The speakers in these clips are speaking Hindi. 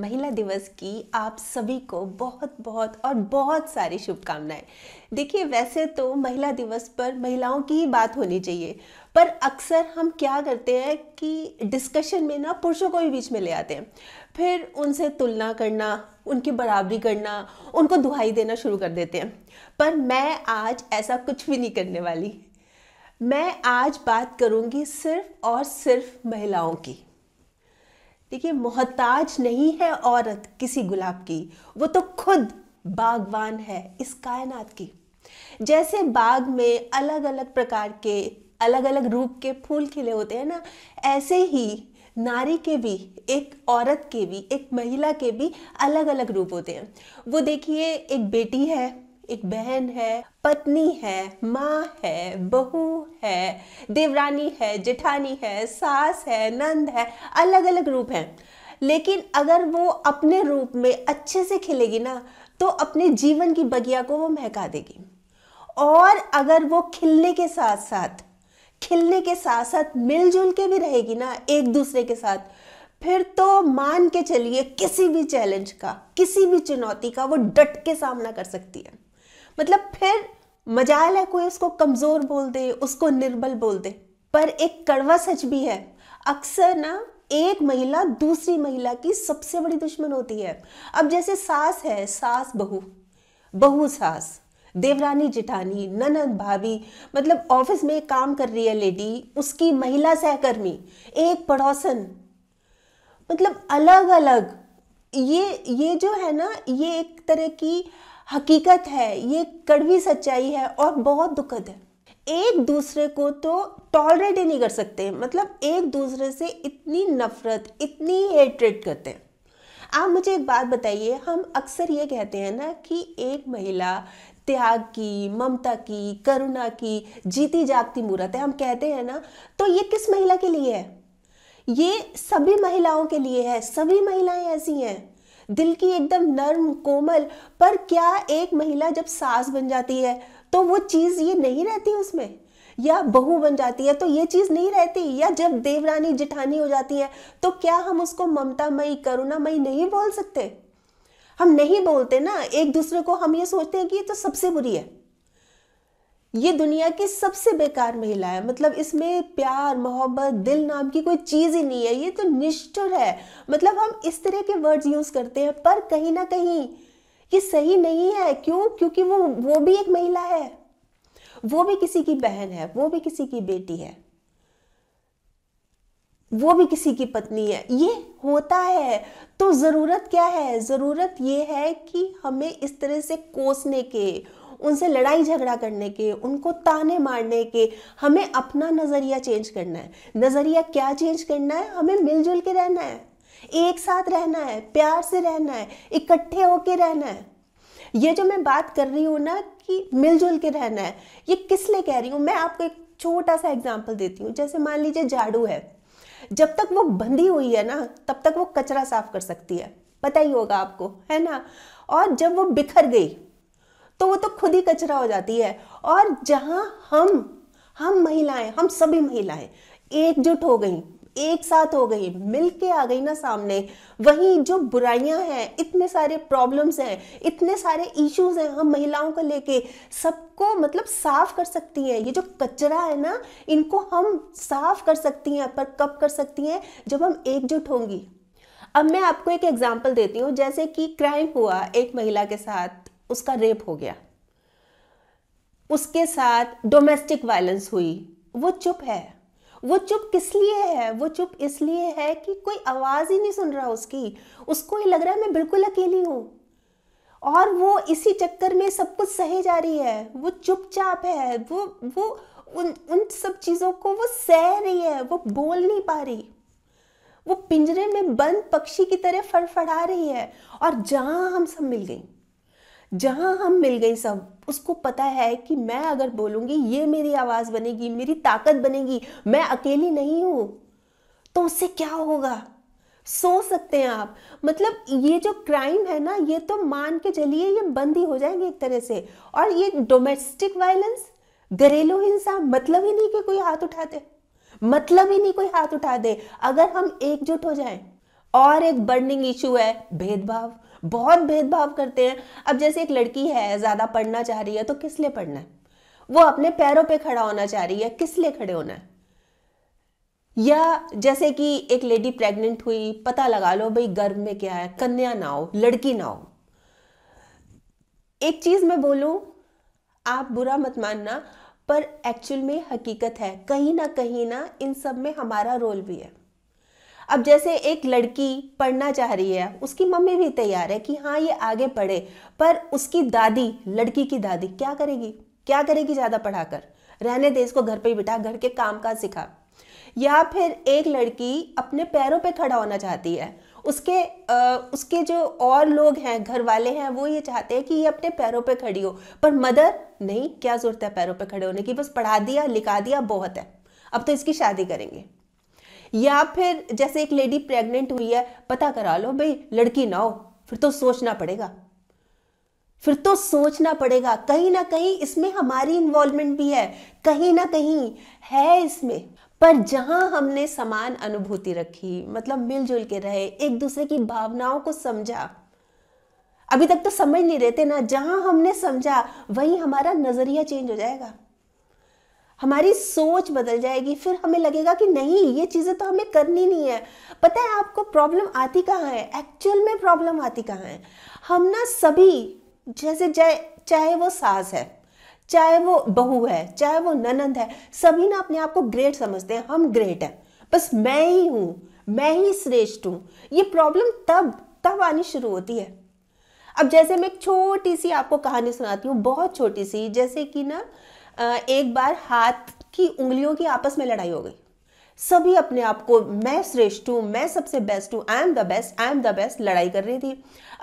महिला दिवस की आप सभी को बहुत बहुत और बहुत सारी शुभकामनाएं देखिए वैसे तो महिला दिवस पर महिलाओं की ही बात होनी चाहिए पर अक्सर हम क्या करते हैं कि डिस्कशन में ना पुरुषों को भी बीच में ले आते हैं फिर उनसे तुलना करना उनकी बराबरी करना उनको दुहाई देना शुरू कर देते हैं पर मैं आज ऐसा कुछ भी नहीं करने वाली मैं आज बात करूंगी सिर्फ और सिर्फ महिलाओं की देखिए मोहताज नहीं है औरत किसी गुलाब की वो तो खुद बागवान है इस कायनात की जैसे बाग में अलग अलग प्रकार के अलग अलग रूप के फूल खिले होते हैं ना ऐसे ही नारी के भी एक औरत के भी एक महिला के भी अलग अलग रूप होते हैं वो देखिए एक बेटी है एक बहन है पत्नी है माँ है बहू है देवरानी है जेठानी है सास है नंद है अलग अलग रूप हैं लेकिन अगर वो अपने रूप में अच्छे से खिलेगी ना तो अपने जीवन की बगिया को वो महका देगी और अगर वो खिलने के साथ साथ खिलने के साथ साथ मिलजुल के भी रहेगी ना एक दूसरे के साथ फिर तो मान के चलिए किसी भी चैलेंज का किसी भी चुनौती का वो डट के सामना कर सकती है मतलब फिर मजाल है कोई उसको कमज़ोर बोल दे उसको निर्बल बोल दे पर एक कड़वा सच भी है अक्सर ना एक महिला दूसरी महिला की सबसे बड़ी दुश्मन होती है अब जैसे सास है सास बहु बहु सास देवरानी जिठानी ननद भाभी मतलब ऑफिस में काम कर रही है लेडी उसकी महिला सहकर्मी एक पड़ोसन मतलब अलग अलग ये ये जो है ना ये एक तरह की हकीकत है ये कड़वी सच्चाई है और बहुत दुखद है एक दूसरे को तो टॉलरेट ही नहीं कर सकते मतलब एक दूसरे से इतनी नफरत इतनी हेट्रेट करते हैं आप मुझे एक बात बताइए हम अक्सर ये कहते हैं ना कि एक महिला त्याग की ममता की करुणा की जीती जागती मूर्त है हम कहते हैं ना तो ये किस महिला के लिए है ये सभी महिलाओं के लिए है सभी महिलाएं ऐसी हैं दिल की एकदम नर्म कोमल पर क्या एक महिला जब सास बन जाती है तो वो चीज़ ये नहीं रहती उसमें या बहू बन जाती है तो ये चीज़ नहीं रहती या जब देवरानी जिठानी हो जाती है तो क्या हम उसको ममतामयी करुणामयी नहीं बोल सकते हम नहीं बोलते ना एक दूसरे को हम ये सोचते हैं कि ये तो सबसे बुरी है ये दुनिया की सबसे बेकार महिला है मतलब इसमें प्यार मोहब्बत दिल नाम की कोई चीज़ ही नहीं है ये तो निष्ठुर है मतलब हम इस तरह के वर्ड्स यूज़ करते हैं पर कहीं ना कहीं ये सही नहीं है क्यों क्योंकि वो वो भी एक महिला है वो भी किसी की बहन है वो भी किसी की बेटी है वो भी किसी की पत्नी है ये होता है तो ज़रूरत क्या है ज़रूरत ये है कि हमें इस तरह से कोसने के उनसे लड़ाई झगड़ा करने के उनको ताने मारने के हमें अपना नज़रिया चेंज करना है नज़रिया क्या चेंज करना है हमें मिलजुल के रहना है एक साथ रहना है प्यार से रहना है इकट्ठे होके रहना है ये जो मैं बात कर रही हूँ ना कि मिलजुल के रहना है ये किस लिए कह रही हूँ मैं आपको एक छोटा सा एग्जाम्पल देती हूँ जैसे मान लीजिए झाड़ू है जब तक वो बंधी हुई है ना तब तक वो कचरा साफ कर सकती है पता ही होगा आपको है ना और जब वो बिखर गई तो वो तो खुद ही कचरा हो जाती है और जहाँ हम हम महिलाएं हम सभी महिलाएं एकजुट हो गई एक साथ हो गई मिल के आ गई ना सामने वहीं जो बुराइयां हैं इतने सारे प्रॉब्लम्स हैं इतने सारे इश्यूज हैं हम महिलाओं को लेके सबको मतलब साफ कर सकती हैं ये जो कचरा है ना इनको हम साफ कर सकती हैं पर कब कर सकती हैं जब हम एकजुट होंगी अब मैं आपको एक एग्जाम्पल देती हूँ जैसे कि क्राइम हुआ एक महिला के साथ उसका रेप हो गया उसके साथ डोमेस्टिक वायलेंस हुई वो चुप है वो चुप किस लिए है वो चुप इसलिए है कि कोई आवाज़ ही नहीं सुन रहा उसकी उसको ये लग रहा है मैं बिल्कुल अकेली हूं और वो इसी चक्कर में सब कुछ सहे जा रही है वो चुपचाप है वो वो उन उन सब चीज़ों को वो सह रही है वो बोल नहीं पा रही वो पिंजरे में बंद पक्षी की तरह फड़फड़ा रही है और जहां हम सब मिल गई जहाँ हम मिल गई सब उसको पता है कि मैं अगर बोलूंगी ये मेरी आवाज़ बनेगी मेरी ताकत बनेगी मैं अकेली नहीं हूँ तो उससे क्या होगा सो सकते हैं आप मतलब ये जो क्राइम है ना ये तो मान के चलिए ये बंद ही हो जाएंगे एक तरह से और ये डोमेस्टिक वायलेंस घरेलू हिंसा मतलब ही नहीं कि कोई हाथ उठा दे मतलब ही नहीं कोई हाथ उठा दे अगर हम एकजुट हो जाएं और एक बर्निंग इशू है भेदभाव बहुत भेदभाव करते हैं अब जैसे एक लड़की है ज़्यादा पढ़ना चाह रही है तो किस लिए पढ़ना है वो अपने पैरों पे खड़ा होना चाह रही है किस लिए खड़े होना है या जैसे कि एक लेडी प्रेग्नेंट हुई पता लगा लो भाई गर्भ में क्या है कन्या ना हो लड़की ना हो एक चीज़ मैं बोलू आप बुरा मत मानना पर एक्चुअल में हकीकत है कहीं ना कहीं ना इन सब में हमारा रोल भी है अब जैसे एक लड़की पढ़ना चाह रही है उसकी मम्मी भी तैयार है कि हाँ ये आगे पढ़े पर उसकी दादी लड़की की दादी क्या करेगी क्या करेगी ज़्यादा पढ़ाकर रहने दे इसको घर पे ही बिठा घर के काम काज सिखा या फिर एक लड़की अपने पैरों पे खड़ा होना चाहती है उसके आ, उसके जो और लोग हैं घर वाले हैं वो ये चाहते हैं कि ये अपने पैरों पे खड़ी हो पर मदर नहीं क्या ज़रूरत है पैरों पे खड़े होने की बस पढ़ा दिया लिखा दिया बहुत है अब तो इसकी शादी करेंगे या फिर जैसे एक लेडी प्रेग्नेंट हुई है पता करा लो भाई लड़की ना हो फिर तो सोचना पड़ेगा फिर तो सोचना पड़ेगा कहीं ना कहीं इसमें हमारी इन्वॉल्वमेंट भी है कहीं ना कहीं है इसमें पर जहां हमने समान अनुभूति रखी मतलब मिलजुल के रहे एक दूसरे की भावनाओं को समझा अभी तक तो समझ नहीं रहते ना जहां हमने समझा वहीं हमारा नजरिया चेंज हो जाएगा हमारी सोच बदल जाएगी फिर हमें लगेगा कि नहीं ये चीज़ें तो हमें करनी नहीं है पता है आपको प्रॉब्लम आती कहाँ है एक्चुअल में प्रॉब्लम आती कहाँ है हम ना सभी जैसे जय चाहे वो सास है चाहे वो बहू है चाहे वो ननंद है सभी ना अपने आप को ग्रेट समझते हैं हम ग्रेट हैं बस मैं ही हूँ मैं ही श्रेष्ठ हूँ ये प्रॉब्लम तब तब आनी शुरू होती है अब जैसे मैं एक छोटी सी आपको कहानी सुनाती हूँ बहुत छोटी सी जैसे कि ना एक बार हाथ की उंगलियों की आपस में लड़ाई हो गई सभी अपने आप को मैं श्रेष्ठ हूं मैं सबसे बेस्ट हूँ I am the best I am the best लड़ाई कर रही थी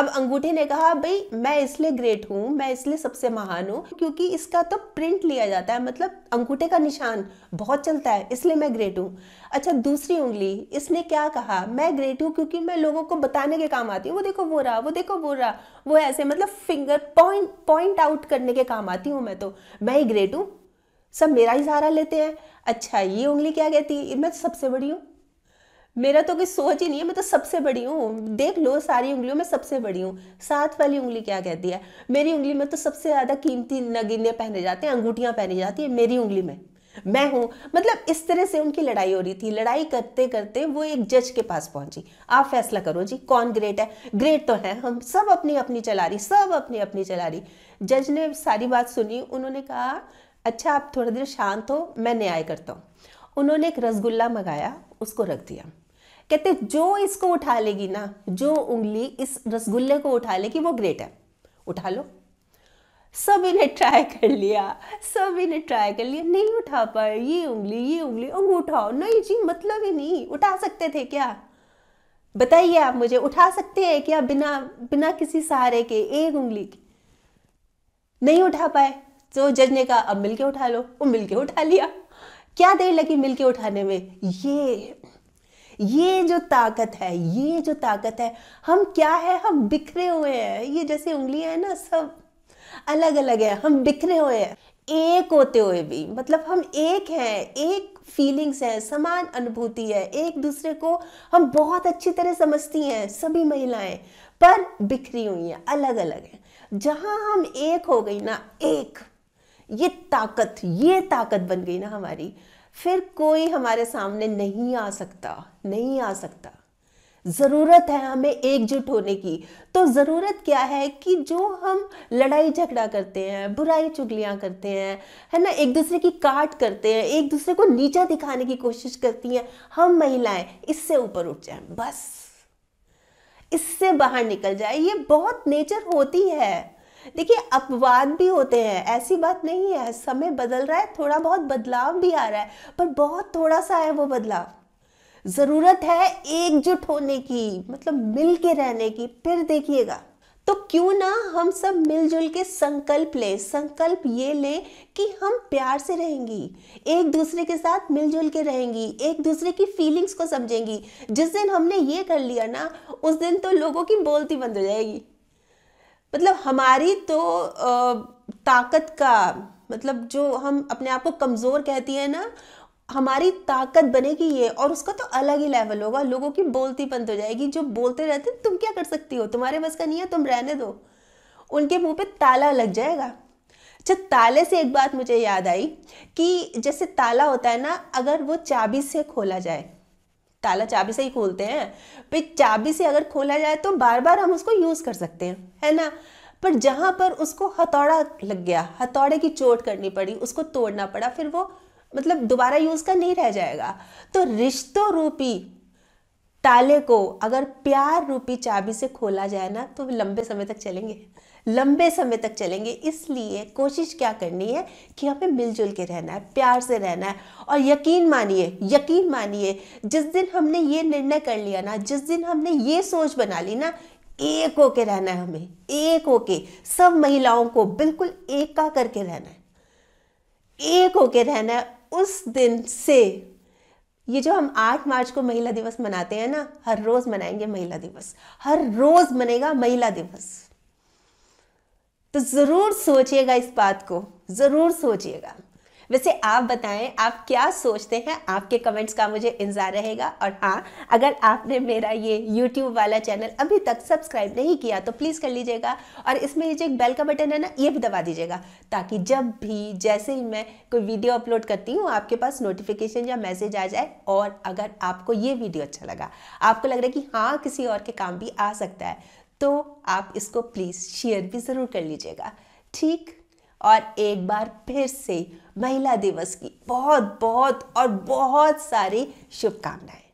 अब अंगूठे ने कहा भाई मैं इसलिए ग्रेट हूं मैं इसलिए सबसे महान हूं क्योंकि इसका तो प्रिंट लिया जाता है मतलब अंगूठे का निशान बहुत चलता है इसलिए मैं ग्रेट हूं अच्छा दूसरी उंगली इसने क्या कहा मैं ग्रेट हूँ क्योंकि मैं लोगों को बताने के काम आती हूँ वो देखो वो रहा वो देखो वो रहा वो ऐसे मतलब फिंगर पॉइंट पॉइंट आउट करने के काम आती हूँ मैं तो मैं ही ग्रेट हूँ सब मेरा ही सहारा लेते हैं अच्छा ये उंगली क्या कहती है मैं तो सबसे बड़ी हूँ मेरा तो कोई सोच ही नहीं है मैं तो सबसे बड़ी हूँ देख लो सारी उंगलियों में सबसे बड़ी हूँ साथ वाली उंगली क्या कहती है मेरी उंगली में तो सबसे ज़्यादा कीमती नगीने पहने जाते हैं अंगूठियाँ पहनी जाती है मेरी उंगली में मैं हूँ मतलब इस तरह से उनकी लड़ाई हो रही थी लड़ाई करते करते वो एक जज के पास पहुंची आप फैसला करो जी कौन ग्रेट है ग्रेट तो है हम सब अपनी अपनी चला रही सब अपनी अपनी चला रही जज ने सारी बात सुनी उन्होंने कहा अच्छा आप थोड़ी देर शांत हो मैं न्याय करता हूँ उन्होंने एक रसगुल्ला मंगाया उसको रख दिया कहते जो इसको उठा लेगी ना जो उंगली इस रसगुल्ले को उठा लेगी वो ग्रेट है उठा लो सभी ने ट्राई कर लिया सभी ने ट्राई कर लिया नहीं उठा पाए ये उंगली ये उंगली अंगूठा उठाओ नहीं जी मतलब ही नहीं उठा सकते थे क्या बताइए आप मुझे उठा सकते हैं क्या बिना बिना किसी सहारे के एक उंगली की नहीं उठा पाए तो जज ने कहा अब मिलके उठा लो वो मिलके उठा लिया क्या देर लगी मिलके उठाने में ये ये जो ताकत है ये जो ताकत है हम क्या है हम बिखरे हुए हैं ये जैसे उंगलियां हैं ना सब अलग अलग है हम बिखरे हुए हैं एक होते हुए भी मतलब हम एक हैं एक फीलिंग्स हैं समान अनुभूति है एक दूसरे को हम बहुत अच्छी तरह समझती हैं सभी महिलाएं पर बिखरी हुई हैं अलग अलग हैं जहाँ हम एक हो गई ना एक ये ताकत ये ताकत बन गई ना हमारी फिर कोई हमारे सामने नहीं आ सकता नहीं आ सकता ज़रूरत है हमें एकजुट होने की तो ज़रूरत क्या है कि जो हम लड़ाई झगड़ा करते हैं बुराई चुगलियां करते हैं है ना एक दूसरे की काट करते हैं एक दूसरे को नीचा दिखाने की कोशिश करती हैं हम महिलाएं इससे ऊपर उठ जाएं बस इससे बाहर निकल जाए ये बहुत नेचर होती है देखिए अपवाद भी होते हैं ऐसी बात नहीं है समय बदल रहा है थोड़ा बहुत बदलाव भी आ रहा है पर बहुत थोड़ा सा है वो बदलाव ज़रूरत है एकजुट होने की मतलब मिल के रहने की फिर देखिएगा तो क्यों ना हम सब मिलजुल के संकल्प लें संकल्प ये लें कि हम प्यार से रहेंगी एक दूसरे के साथ मिलजुल के रहेंगी एक दूसरे की फीलिंग्स को समझेंगी जिस दिन हमने ये कर लिया ना उस दिन तो लोगों की बोलती बंद हो जाएगी मतलब हमारी तो ताकत का मतलब जो हम अपने आप को कमज़ोर कहती है ना हमारी ताकत बनेगी ये और उसका तो अलग ही लेवल होगा लोगों की बोलती बंद हो जाएगी जो बोलते रहते तुम क्या कर सकती हो तुम्हारे बस का नहीं है तुम रहने दो उनके मुंह पे ताला लग जाएगा अच्छा ताले से एक बात मुझे याद आई कि जैसे ताला होता है ना अगर वो चाबी से खोला जाए ताला चाबी से ही खोलते हैं भाई चाबी से अगर खोला जाए तो बार बार हम उसको यूज़ कर सकते हैं है ना पर जहाँ पर उसको हथौड़ा लग गया हथौड़े की चोट करनी पड़ी उसको तोड़ना पड़ा फिर वो मतलब दोबारा यूज़ का नहीं रह जाएगा तो रिश्तों रूपी ताले को अगर प्यार रूपी चाबी से खोला जाए ना तो लंबे समय तक चलेंगे लंबे समय तक चलेंगे इसलिए कोशिश क्या करनी है कि हमें मिलजुल के रहना है प्यार से रहना है और यकीन मानिए यकीन मानिए जिस दिन हमने ये निर्णय कर लिया ना जिस दिन हमने ये सोच बना ली ना एक होके रहना है हमें एक होके सब महिलाओं को बिल्कुल एका करके रहना है एक होके रहना है उस दिन से ये जो हम आठ मार्च को महिला दिवस मनाते हैं ना हर रोज़ मनाएंगे महिला दिवस हर रोज़ मनेगा महिला दिवस तो ज़रूर सोचिएगा इस बात को ज़रूर सोचिएगा वैसे आप बताएं आप क्या सोचते हैं आपके कमेंट्स का मुझे इंतज़ार रहेगा और हाँ अगर आपने मेरा ये यूट्यूब वाला चैनल अभी तक सब्सक्राइब नहीं किया तो प्लीज़ कर लीजिएगा और इसमें ये जो एक बेल का बटन है ना ये भी दबा दीजिएगा ताकि जब भी जैसे ही मैं कोई वीडियो अपलोड करती हूँ आपके पास नोटिफिकेशन या मैसेज आ जाए और अगर आपको ये वीडियो अच्छा लगा आपको लग रहा है कि हाँ किसी और के काम भी आ सकता है तो आप इसको प्लीज़ शेयर भी ज़रूर कर लीजिएगा ठीक और एक बार फिर से महिला दिवस की बहुत बहुत और बहुत सारी शुभकामनाएं